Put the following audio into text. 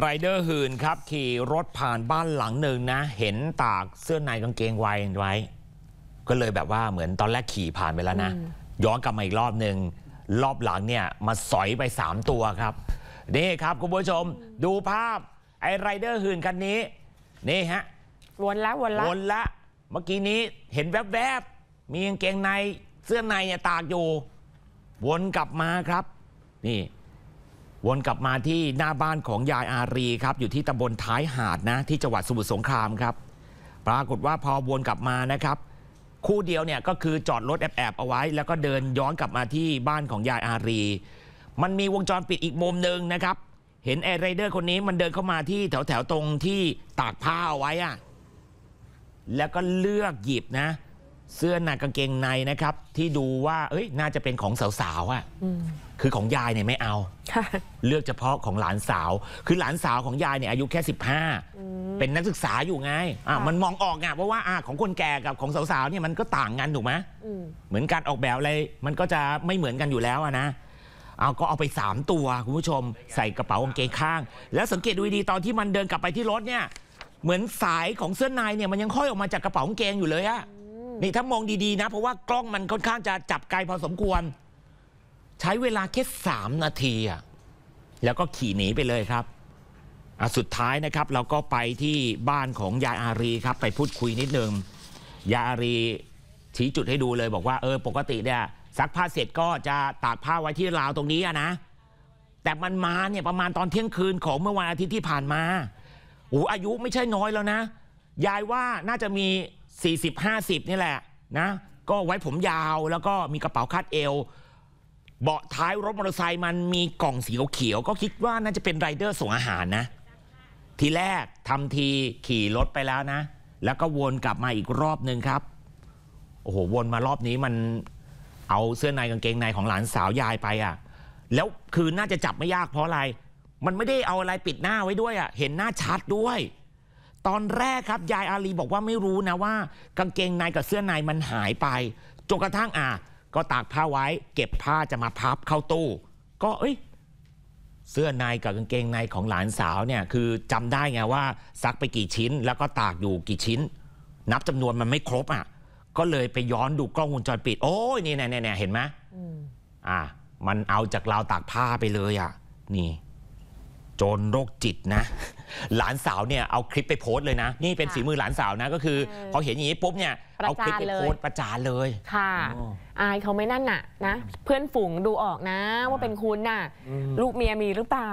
ไรเดอร์หื่นครับขี่รถผ่านบ้านหลังหนึ่งนะ เห็นตากเสื้อในกางเกงไว้ไว้ ก็เลยแบบว่าเหมือนตอนแรกขี่ผ่านไปแล้วนะ ย้อนกลับมาอีกรอบหนึ่ง รอบหลังเนี่ย มาสอยไป 3 ตัวครับ นี่ครับคุณผู้ชม ดูภาพไอ้ไรเดอร์หื่นคันนี้ นี่ฮะ วนละวนละวนละเมื่อกี้นี้เห็นแวบๆมีกางเกงใน เสื้อในเนี่ยตากอยู่ วนกลับมาครับ นี่วนกลับมาที่หน้าบ้านของยายอารีครับอยู่ที่ตำบลท้ายหาดนะ ที่จังหวัดสมุทรสงครามครับ ปรากฏว่าพอวนกลับมานะครับ คู่เดียวเนี่ยก็คือจอดรถแอบๆเอาไว้ แล้วก็เดินย้อนกลับมาที่บ้านของยายอารีมันมีวงจรปิดอีกมุมหนึ่งนะครับเห็นแอร์ไรเดอร์คนนี้มันเดินเข้ามาที่แถวๆตรงที่ตากผ้าเอาไว้อะแล้วก็เลือกหยิบนะเสื้อหนักกางเกงในนะครับที่ดูว่าเอ้ยน่าจะเป็นของสาวๆอะ่ะคือของยายเนี่ยไม่เอา เลือกเฉพาะของหลานสาว คือหลานสาวของยายเนี่ยอายุแค่ 15 เป็นนักศึกษาอยู่ไงอ่ะมันมองออกไงเพราะว่าอ่ะของคนแก่กับของสาวๆ เนี่ยมันก็ต่างกันถูกไหมเหมือนการออกแบบอะไรมันก็จะไม่เหมือนกันอยู่แล้วนะเอาก็เอาไป 3 ตัวคุณผู้ชมใส่กระเป๋ากางเกงข้าง แล้วสังเกตดูดีตอนที่มันเดินกลับไปที่รถเนี่ย เหมือนสายของเสื้อในเนี่ยมันยังค่อยออกมาจากกระเป๋ากางเกงอยู่เลยอะนี่ถ้ามองดีๆนะ เพราะว่ากล้องมันค่อนข้างจะจับไกลพอสมควร ใช้เวลาแค่สามนาทีอ่ะ แล้วก็ขี่หนีไปเลยครับสุดท้ายนะครับ เราก็ไปที่บ้านของยายอารีครับ ไปพูดคุยนิดนึง ยายอารีชี้จุดให้ดูเลยบอกว่าเออปกติเนี่ยซักผ้าเสร็จก็จะตากผ้าไว้ที่ราวตรงนี้นะแต่มันมาเนี่ยประมาณตอนเที่ยงคืนของเมื่อวันอาทิตย์ที่ผ่านมาโอ้อายุไม่ใช่น้อยแล้วนะ ยายว่าน่าจะมี40-50 นี่แหละนะ ก็ไว้ผมยาวแล้วก็มีกระเป๋าคาดเอว เบาะท้ายรถมอเตอร์ไซค์มันมีกล่องสีเขียว ก็คิดว่าน่าจะเป็นไรเดอร์ส่งอาหารนะ ทีแรกทำทีขี่รถไปแล้วนะ แล้วก็วนกลับมาอีกรอบหนึ่งครับ โอ้โหวนมารอบนี้มันเอาเสื้อในกางเกงในของหลานสาวยายไปอ่ะ แล้วคือน่าจะจับไม่ยากเพราะอะไร มันไม่ได้เอาอะไรปิดหน้าไว้ด้วยอ่ะเห็นหน้าชัดด้วยตอนแรกครับ ยายอาลีบอกว่าไม่รู้นะว่า กางเกงในกับเสื้อในมันหายไปจนกระทั่งอ่ะก็ตากผ้าไว้ เก็บผ้าจะมาพับเข้าตู้ ก็เอ้ย เสื้อในกับกางเกงในของหลานสาวเนี่ย คือจำได้ไงว่า ซักไปกี่ชิ้น แล้วก็ตากอยู่กี่ชิ้น นับจำนวนมันไม่ครบอ่ะก็เลยไปย้อนดูกล้องวงจรปิด โอ้ยนี่แนี่เห็นไหมอ่ามันเอาจากราวตากผ้าไปเลย อ่ะ นี่จนโรคจิตนะ หลานสาวเนี่ยเอาคลิปไปโพสต์เลยนะ นี่เป็นฝีมือหลานสาวนะ ก็คือพอเห็นอย่างนี้ปุ๊บเนี่ยเอาคลิปไปโพสต์ประจานเลย ค่ะ อายเขาไม่นั่นน่ะนะเพื่อนฝูงดูออกนะว่าเป็นคุณน่ะลูกเมียมีหรือเปล่า